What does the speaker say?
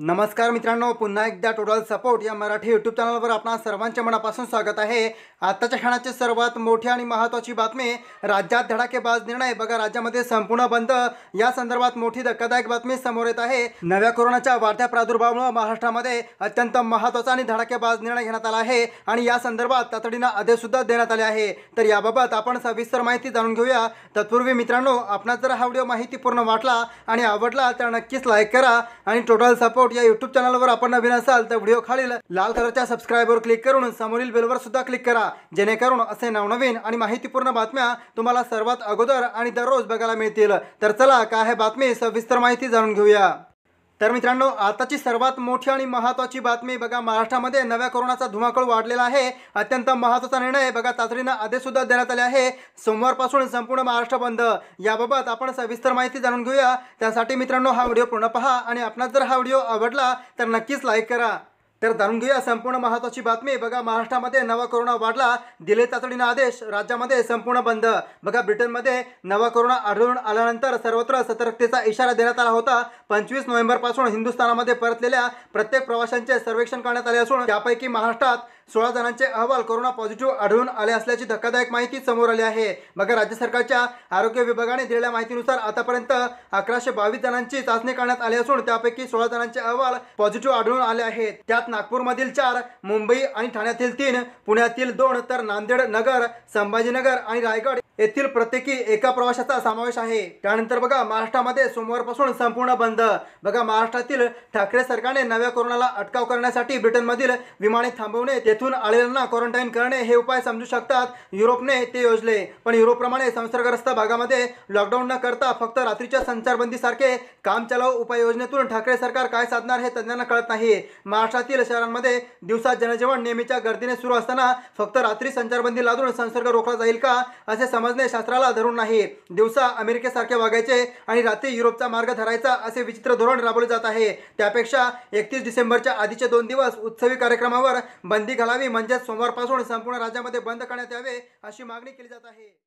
नमस्कार मित्रांनो पुन्हा एकदा टोटल सपोर्ट या मराठी यूट्यूब चॅनलवर आपणा सर्वांच्या मनापासून स्वागत आहे आताच्या क्षणाची सर्वात मोठी आणि महत्त्वाची बातमी राज्यात धडाकेबाज निर्णय बघा राज्यामध्ये संपूर्ण बंद या संदर्भात मोठी धक्कादायक बातमी समोर येत आहे नव्या कोरोनाच्या वाढत्या प्रादुर्भावामुळे महाराष्ट्रामध्ये अत्यंत महत्त्वाचा आणि धडाकेबाज निर्णय घेण्यात आला आहे आणि या संदर्भात तातडीनं सुद्धा देण्यात आले आहे तर याबाबत आपण सविस्तर माहिती जाणून घेऊया तत्पूर्वी मित्रांनो आपला जर हा व्हिडिओ माहितीपूर्ण वाटला आणि आवडला तर नक्कीच लाईक करा आणि टोटल सपोर्ट या युट्यूब वर आपण नवीन असाल तर व्हिडिओ खालील लाल कलरच्या वर क्लिक करून समोरील बेलवर सुद्धा क्लिक करा जेणेकरून असे नवनवीन आणि माहितीपूर्ण बातम्या तुम्हाला सर्वात अगोदर आणि दररोज बघायला मिळतील तर चला काय आहे बातमी सविस्तर माहिती जाणून घेऊया तर मित्रांनो आताची सर्वात मोठी आणि महत्त्वाची बातमी बघा महाराष्ट्रामध्ये नव्या कोरोनाचा धुमाकूळ वाढलेला आहे अत्यंत महत्त्वाचा निर्णय बघा तातडीनं आदेशसुद्धा देण्यात आले आहे सोमवारपासून संपूर्ण महाराष्ट्र बंद याबाबत आपण सविस्तर माहिती जाणून घेऊया त्यासाठी मित्रांनो हा व्हिडिओ पूर्ण पहा आणि आपणास जर हा व्हिडिओ आवडला तर नक्कीच लाईक करा तर जाणून घेऊया संपूर्ण महत्वाची बातमी बघा महाराष्ट्रामध्ये नवा कोरोना वाढला दिले तातडीनं आदेश राज्यामध्ये संपूर्ण बंद बघा ब्रिटनमध्ये नवा कोरोना आढळून आल्यानंतर सर्वत्र सतर्कतेचा इशारा देण्यात आला होता पंचवीस नोव्हेंबरपासून हिंदुस्थानामध्ये परतलेल्या प्रत्येक प्रवाशांचे सर्वेक्षण करण्यात आले असून त्यापैकी महाराष्ट्रात सोळा जणांचे अहवाल कोरोना पॉझिटिव्ह आढळून आले असल्याची धक्कादायक माहिती समोर आली आहे बघा राज्य सरकारच्या आरोग्य विभागाने दिलेल्या माहितीनुसार आतापर्यंत अकराशे बावीस जणांची चाचणी करण्यात आली असून त्यापैकी सोळा जणांचे अहवाल पॉझिटिव्ह आढळून आले आहेत त्यात नागपूरमधील चार मुंबई आणि ठाण्यातील तीन पुण्यातील दोन तर नांदेड नगर संभाजीनगर आणि रायगड येथील प्रत्येकी एका प्रवाशाचा समावेश आहे त्यानंतर बघा महाराष्ट्रामध्ये सोमवारपासून संपूर्ण बंद बघा महाराष्ट्रातील ठाकरे सरकारने नव्या कोरोनाला अटकाव करण्यासाठी ब्रिटनमधील विमाने थांबवणे तेथून आलेल्यांना क्वारंटाईन करणे हे उपाय समजू शकतात युरोपने ते योजले पण युरोपप्रमाणे संसर्गग्रस्त भागामध्ये लॉकडाऊन न करता फक्त रात्रीच्या संचारबंदीसारखे काम चलाव उपाययोजनेतून ठाकरे सरकार काय साधणार हे तज्ज्ञांना कळत नाही महाराष्ट्रातील शहरांमध्ये दिवसात जनजीवन नेहमीच्या गर्दीने सुरू असताना फक्त रात्री संचारबंदी लादून संसर्ग रोखला जाईल का असे समज समजणे शास्त्राला धरून नाही दिवसा अमेरिकेसारखे वागायचे आणि रात्री युरोपचा मार्ग धरायचा असे विचित्र धोरण राबवले जात आहे त्यापेक्षा एकतीस डिसेंबरच्या आधीचे दोन दिवस उत्सवी कार्यक्रमावर बंदी घालावी म्हणजेच सोमवारपासून संपूर्ण राज्यामध्ये बंद करण्यात यावे अशी मागणी केली जात आहे